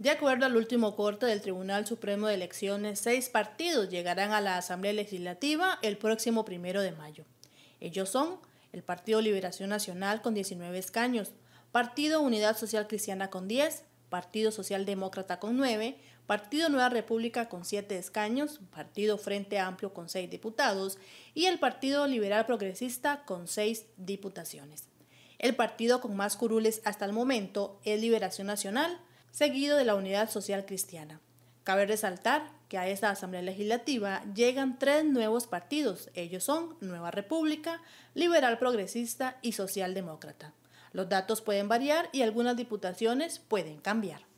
De acuerdo al último corte del Tribunal Supremo de Elecciones, seis partidos llegarán a la Asamblea Legislativa el próximo primero de mayo. Ellos son el Partido Liberación Nacional con 19 escaños, Partido Unidad Social Cristiana con 10, Partido Socialdemócrata con 9, Partido Nueva República con 7 escaños, Partido Frente Amplio con 6 diputados y el Partido Liberal Progresista con 6 diputaciones. El partido con más curules hasta el momento es Liberación Nacional, seguido de la Unidad Social Cristiana. Cabe resaltar que a esta Asamblea Legislativa llegan tres nuevos partidos. Ellos son Nueva República, Liberal Progresista y Socialdemócrata. Los datos pueden variar y algunas diputaciones pueden cambiar.